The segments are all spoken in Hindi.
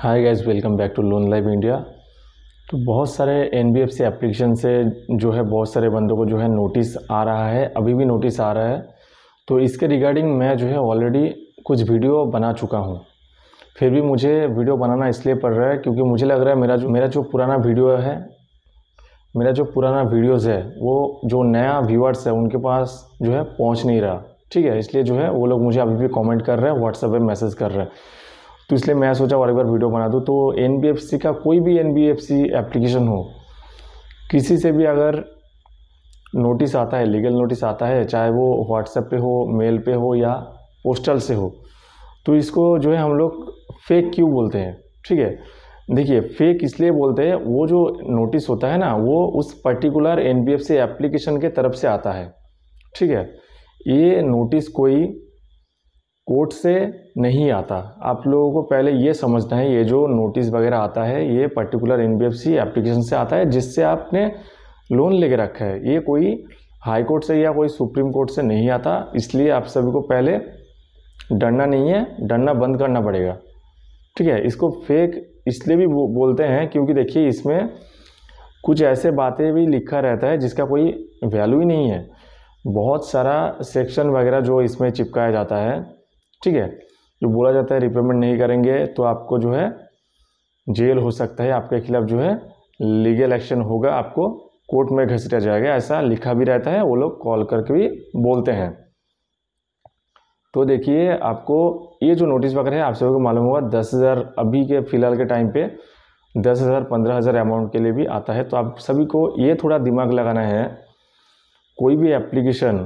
hi guys welcome back to loan live India तो बहुत सारे एन बी एप्लीकेशन से जो है बहुत सारे बंदों को जो है नोटिस आ रहा है अभी भी नोटिस आ रहा है तो इसके रिगार्डिंग मैं जो है ऑलरेडी कुछ वीडियो बना चुका हूँ फिर भी मुझे वीडियो बनाना इसलिए पड़ रहा है क्योंकि मुझे लग रहा है मेरा जो मेरा जो पुराना वीडियो है मेरा जो पुराना वीडियोज़ है वो जो नया व्यूअर्स है उनके पास जो है पहुँच नहीं रहा ठीक है इसलिए जो है वो लोग मुझे अभी भी कॉमेंट कर रहे हैं व्हाट्सएप पर मैसेज कर रहे हैं तो इसलिए मैं सोचा और एक बार वीडियो बना दूँ तो एन का कोई भी एन एप्लीकेशन हो किसी से भी अगर नोटिस आता है लीगल नोटिस आता है चाहे वो व्हाट्सएप पे हो मेल पे हो या पोस्टल से हो तो इसको जो है हम लोग फेक क्यों बोलते हैं ठीक है देखिए फेक इसलिए बोलते हैं वो जो नोटिस होता है ना वो उस पर्टिकुलर एन एप्लीकेशन के तरफ से आता है ठीक है ये नोटिस कोई कोर्ट से नहीं आता आप लोगों को पहले ये समझना है ये जो नोटिस वगैरह आता है ये पर्टिकुलर एन एप्लीकेशन से आता है जिससे आपने लोन लेके रखा है ये कोई हाई कोर्ट से या कोई सुप्रीम कोर्ट से नहीं आता इसलिए आप सभी को पहले डरना नहीं है डरना बंद करना पड़ेगा ठीक है इसको फेक इसलिए भी बोलते हैं क्योंकि देखिए इसमें कुछ ऐसे बातें भी लिखा रहता है जिसका कोई वैल्यू ही नहीं है बहुत सारा सेक्शन वगैरह जो इसमें चिपकाया जाता है ठीक है जो बोला जाता है रिपेमेंट नहीं करेंगे तो आपको जो है जेल हो सकता है आपके खिलाफ जो है लीगल एक्शन होगा आपको कोर्ट में घसीटा जाएगा ऐसा लिखा भी रहता है वो लोग कॉल करके भी बोलते हैं तो देखिए आपको ये जो नोटिस वगैरह है आप सभी को मालूम होगा दस हज़ार अभी के फ़िलहाल के टाइम पे दस हज़ार पंद्रह हज़ार अमाउंट के लिए भी आता है तो आप सभी को ये थोड़ा दिमाग लगाना है कोई भी एप्लीकेशन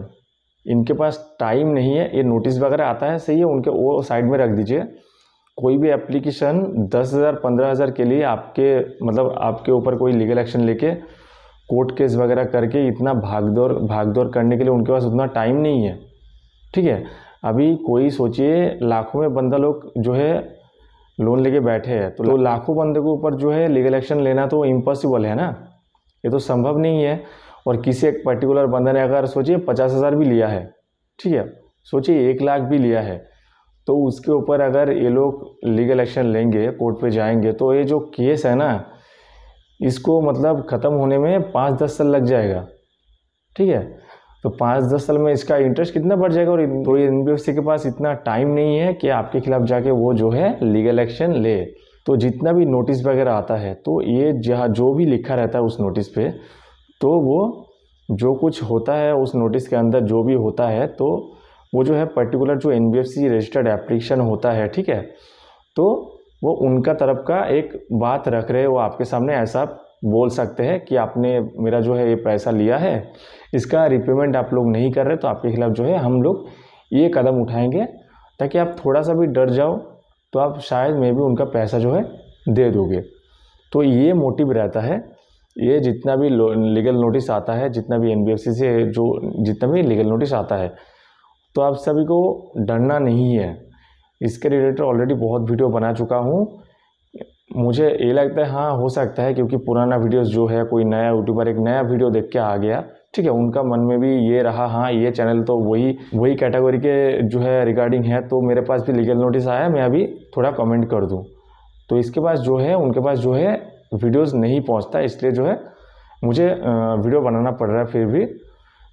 इनके पास टाइम नहीं है ये नोटिस वगैरह आता है सही है उनके वो साइड में रख दीजिए कोई भी एप्लीकेशन दस हज़ार पंद्रह हज़ार के लिए आपके मतलब आपके ऊपर कोई लीगल एक्शन लेके कोर्ट केस वगैरह करके इतना भागदौड़ भागदौड़ करने के लिए उनके पास उतना टाइम नहीं है ठीक है अभी कोई सोचिए लाखों में बंदा लोग जो है लोन लेके बैठे हैं तो, तो लाखों बंदे के ऊपर जो है लीगल एक्शन लेना तो इम्पॉसिबल है ना ये तो संभव नहीं है और किसी एक पर्टिकुलर बंदे ने अगर सोचिए पचास हज़ार भी लिया है ठीक है सोचिए एक लाख भी लिया है तो उसके ऊपर अगर ये लोग लीगल एक्शन लेंगे कोर्ट पे जाएंगे तो ये जो केस है ना इसको मतलब ख़त्म होने में पाँच दस साल लग जाएगा ठीक है तो पाँच दस साल में इसका इंटरेस्ट कितना बढ़ जाएगा और तो ये एन के पास इतना टाइम नहीं है कि आपके खिलाफ जाके वो जो है लीगल एक्शन ले तो जितना भी नोटिस वगैरह आता है तो ये जहाँ जो भी लिखा रहता है उस नोटिस पे तो वो जो कुछ होता है उस नोटिस के अंदर जो भी होता है तो वो जो है पर्टिकुलर जो एन रजिस्टर्ड एप्लीकेशन होता है ठीक है तो वो उनका तरफ का एक बात रख रहे वो आपके सामने ऐसा बोल सकते हैं कि आपने मेरा जो है ये पैसा लिया है इसका रिपेमेंट आप लोग नहीं कर रहे तो आपके खिलाफ़ जो है हम लोग ये कदम उठाएंगे ताकि आप थोड़ा सा भी डर जाओ तो आप शायद मे भी उनका पैसा जो है दे दोगे तो ये मोटिव रहता है ये जितना भी लीगल नोटिस आता है जितना भी एन से जो जितना भी लीगल नोटिस आता है तो आप सभी को डरना नहीं है इसके रिलेटेड ऑलरेडी बहुत वीडियो बना चुका हूँ मुझे ये लगता है हाँ हो सकता है क्योंकि पुराना वीडियोस जो है कोई नया यूट्यूबर एक नया वीडियो देख के आ गया ठीक है उनका मन में भी ये रहा हाँ ये चैनल तो वही वही कैटेगरी के जो है रिगार्डिंग है तो मेरे पास भी लीगल नोटिस आया मैं अभी थोड़ा कमेंट कर दूँ तो इसके पास जो है उनके पास जो है वीडियोस नहीं पहुंचता इसलिए जो है मुझे वीडियो बनाना पड़ रहा है फिर भी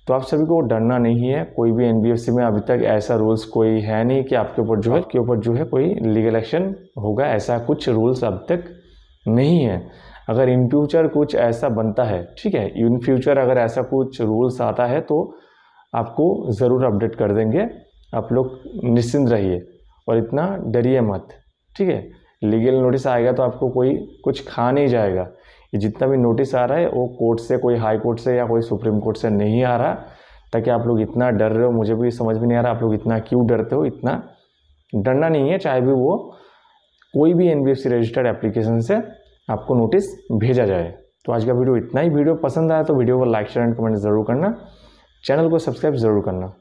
तो आप सभी को डरना नहीं है कोई भी एनबीएफसी में अभी तक ऐसा रूल्स कोई है नहीं कि आपके ऊपर जो है आपके ऊपर जो है कोई लीगल एक्शन होगा ऐसा कुछ रूल्स अब तक नहीं है अगर इन फ्यूचर कुछ ऐसा बनता है ठीक है इन फ्यूचर अगर ऐसा कुछ रूल्स आता है तो आपको ज़रूर अपडेट कर देंगे आप लोग निश्चिंत रहिए और इतना डरिए मत ठीक है लीगल नोटिस आएगा तो आपको कोई कुछ खा नहीं जाएगा ये जितना भी नोटिस आ रहा है वो कोर्ट से कोई हाई कोर्ट से या कोई सुप्रीम कोर्ट से नहीं आ रहा ताकि आप लोग इतना डर रहे हो मुझे भी समझ में नहीं आ रहा आप लोग इतना क्यों डरते हो इतना डरना नहीं है चाहे भी वो कोई भी एन रजिस्टर्ड एप्लीकेशन से आपको नोटिस भेजा जाए तो आज का वीडियो इतना ही वीडियो पसंद आया तो वीडियो को लाइक शेयर एंड कमेंट ज़रूर करना चैनल को सब्सक्राइब ज़रूर करना